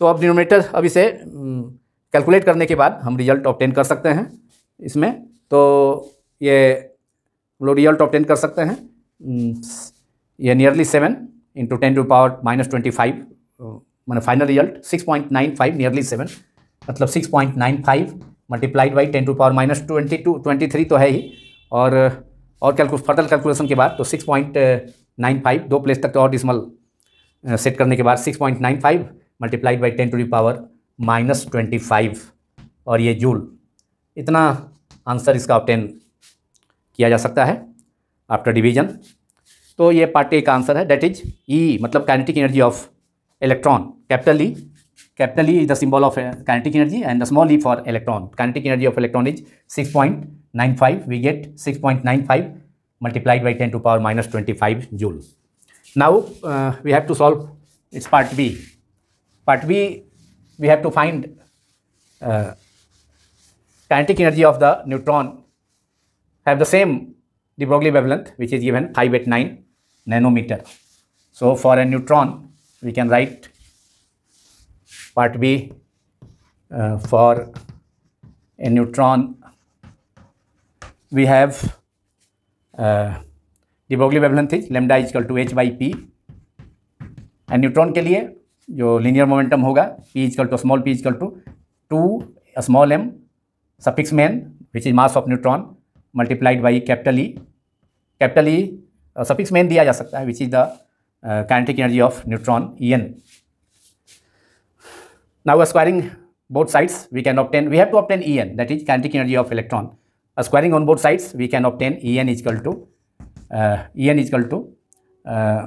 तो अब denominator अब इसे कैलकुलेट हम्म, करने के बाद हम रिजल्ट ऑप्टेन कर सकते हैं इसमें तो ये हम लोग रिजल्ट ऑप्टेन कर सकते हैं हम्म, ये nearly seven into ten to power minus twenty five मैंने final result six point nine five nearly seven मतलब six point nine five multiplied by ten to power minus twenty two twenty three तो है ही और और कैलकुल further calculation के बाद तो six point nine five दो प्लेस तक तो और डिसमल सेट uh, करने के बाद six point nine five multiplied by ten to the power minus twenty five और ये जूल इतना आंसर इसका ऑप्टेन किया जा सकता है आफ्टर डिवीजन तो ये पार्टी का आंसर है डेट इज ई मतलब kinetic energy of electron capital E Capital E is the symbol of uh, kinetic energy and the small e for electron. Kinetic energy of electron is 6.95. We get 6.95 multiplied by 10 to power minus 25 joule. Now uh, we have to solve its part B. Part B, we have to find uh, kinetic energy of the neutron have the same de Broglie wavelength which is given 5 at 9 nanometer. So for a neutron, we can write part B uh, for a neutron we have uh, de Broglie wavelength is lambda is equal to h by p and neutron के लिए जो linear momentum होगा p is equal to small p is equal to two small m suffix man which is mass of neutron multiplied by capital E capital E suffix man दिया जा सकता है which is the kinetic energy of neutron E n Now squaring both sides, we can obtain, we have to obtain En, that is kinetic energy of electron. Squaring on both sides, we can obtain En is equal to, uh, En is equal to, uh,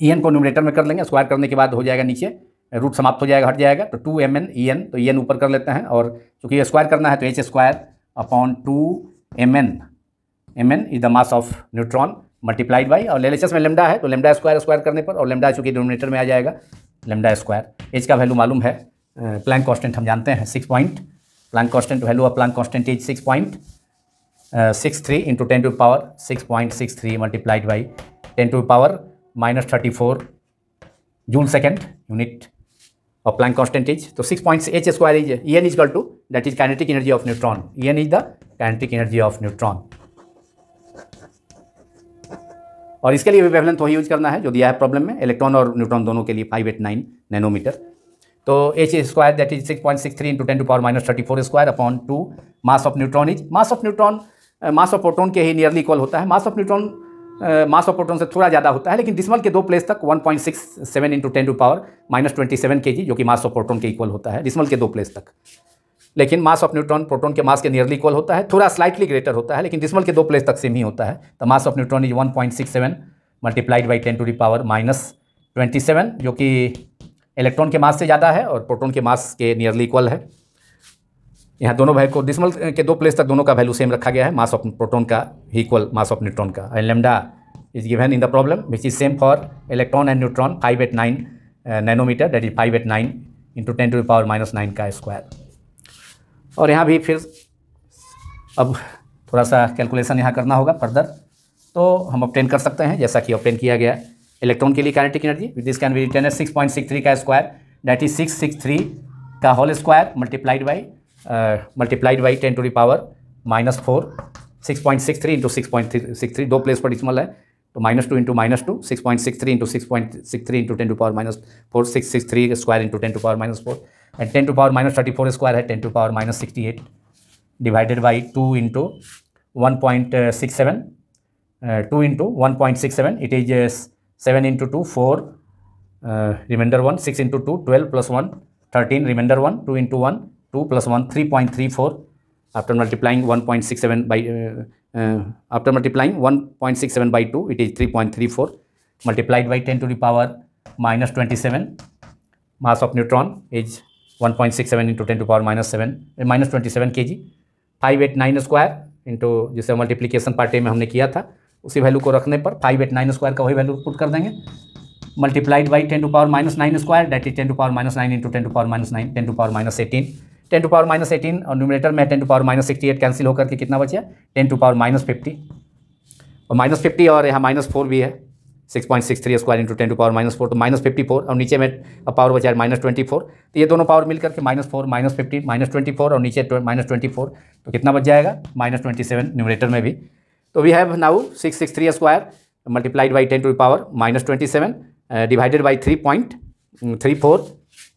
En को numerator में कर लेंगे square करने के बाद हो जाएगा नीचे root समाप्त हो जाएगा हट जाएगा तो two m n E n तो ई एन ऊपर कर लेते हैं और चूँकि square करना है तो h square upon two m n m n is the mass of neutron multiplied by और लेलेचस में लेमडा है तो लेमडा स्क्वायर स्क्वायर करने पर और लेमडा चूंकि डोमिनेटर में आ जाएगा लेमडा स्क्वायर एज का वैल्यू मालूम है प्लैंक कॉन्स्टेंट हम जानते हैं six point Planck constant value of Planck constant is six point six three into ten to power six point six three multiplied by ten to power minus thirty four joule second unit और Planck constant is तो six point h square is E n is equal to that is kinetic energy of neutron E N is the kinetic energy of neutron और इसके लिए भी wavelength वही use करना है जो दिया है प्रॉब्लम में इलेक्ट्रॉन और न्यूट्रॉन दोनों के लिए फाइव एट नाइन नैनोमीटर तो H square that is six point six three into ten to power minus thirty four square upon two mass of neutron is mass of neutron mass of proton के ही nearly equal होता है mass of neutron mass of proton से थोड़ा ज़्यादा होता है लेकिन डिसमल के दो प्लेस तक one point six seven into ten to power minus twenty seven K G जो कि मास ऑफ प्रोटोन के इक्वल होता है डिसमल के दो प्लेस तक लेकिन मास ऑफ न्यूट्रॉन प्रोटॉन के मास के नियरली इक्वल होता है थोड़ा स्लाइटली ग्रेटर होता है लेकिन डिसमल के दो प्लेस तक सेम ही होता है तो mass of neutron is one point six seven multiplied by ten to the power minus twenty seven जो कि इलेक्ट्रॉन के मास से ज़्यादा है और प्रोटोन के मास के नियरली इक्वल है यहाँ दोनों भाई को डिसमल के दो प्लेस तक दोनों का वैल्यू सेम रखा गया है मास ऑफ प्रोटोन का इक्वल मास ऑफ न्यूट्रॉन का and lambda is given in the problem which is same for electron and neutron five eight nine nanometre that is five eight nine into ten to power minus nine का square और यहाँ भी फिर अब थोड़ा सा calculation यहाँ करना होगा फर्दर तो हम ऑप्टेन कर सकते हैं जैसा कि ऑप्टेन किया गया इलेक्ट्रॉन के लिए kinetic energy this can be written six point six three का square that is six six three का whole square multiplied by multiplied by ten to the power minus four six point six three into six point six three दो place पर decimal है तो minus two into minus two six point six three into six point six three into ten to power minus four six six three square into ten to power minus four and 10 to power minus 34 square had 10 to power minus 68 divided by 2 into 1.67 uh, uh, 2 into 1.67 it is uh, 7 into 2 4 uh, remainder 1 6 into 2 12 plus 1 13 remainder 1 2 into 1 2 plus 1 3.34 after multiplying 1.67 by uh, uh, after multiplying 1.67 by 2 it is 3.34 multiplied by 10 to the power minus 27 mass of neutron is one point six seven into ten to power minus seven minus twenty seven K G five eight nine square into जिसे multiplication part A में हमने किया था उसी value को रखने पर five eight nine square का वही वैल्यू पुट कर देंगे multiplied by ten to power minus nine square that is ten to power minus nine into ten to power minus nine ten to power minus eighteen ten to power minus eighteen और numerator में ten to power minus sixty eight cancel होकर के कितना बचे ten to power minus fifty और minus fifty और यहाँ minus four भी है six point six three square into ten to power minus four तो माइनस फिफ्टी फोर और नीचे में पावर बचा है माइनस ट्वेंटी फोर तो ये दोनों पावर मिल करके minus four minus fifty minus twenty four और नीचे माइनस ट्वेंटी फोर तो कितना बच जाएगा माइनस ट्वेंटी सेवन न्यूमरेटर में भी तो we have now six six three square multiplied by ten to power minus twenty seven divided uh, by three point three four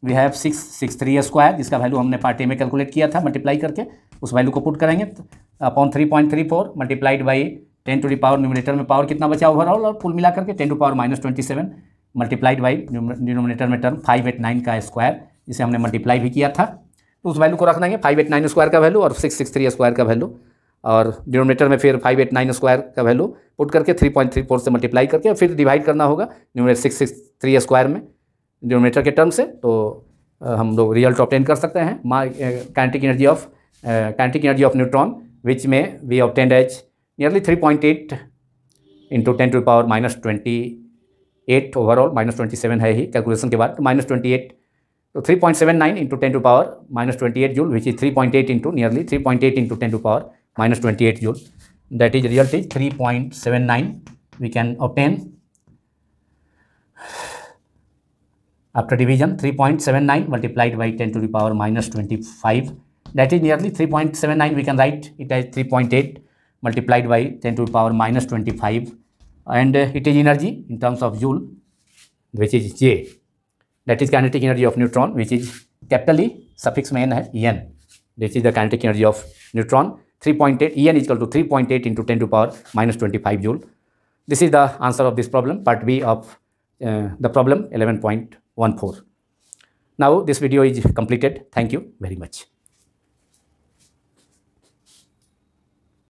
we have six six three square जिसका value हमने part A में calculate किया था multiply करके उस value को put करेंगे upon तो three point three four multiplied by ten to the power numerator में पावर कितना बचा ओवरऑल और फुल मिला करके ten to power minus twenty seven multiplied by denominator में टर्म फाइव एट नाइन का स्क्वायर जिसे हमने मल्टीप्लाई भी किया था तो उस वैल्यू को रख देंगे फाइव एट नाइन स्क्वायर का वैल्यू और सिक्स सिक्स थ्री स्क्वायर का वैल्यू और डिनोमिनेटर में फिर फाइव एट नाइन स्क्वायर का वैल्यू पुट करके थ्री पॉइंट थ्री फोर से मल्टीप्लाई करके फिर डिवाइड करना होगा numerator six six three square में डिनोमिनेटर के टर्म से तो हम लोग रिजल्ट ऑप्टेन कर सकते हैं my kinetic energy of kinetic energy of neutron which में we ऑप्टेंड as nearly 3.8 into 10 to the power minus 28 overall minus 27 hai hi calculation ke baad minus 28 so 3.79 into 10 to the power minus 28 joule which is 3.8 into nearly 3.8 into 10 to the power minus 28 joule that is result is 3.79 we can obtain after division 3.79 multiplied by 10 to the power minus 25 that is nearly 3.79 we can write it as 3.8 multiplied by 10 to the power minus 25 and uh, it is energy in terms of joule which is J that is kinetic energy of neutron which is capital E suffix main hai En this is the kinetic energy of neutron 3.8 En is equal to 3.8 into 10 to the power minus 25 joule this is the answer of this problem part B of uh, the problem 11.14 now this video is completed thank you very much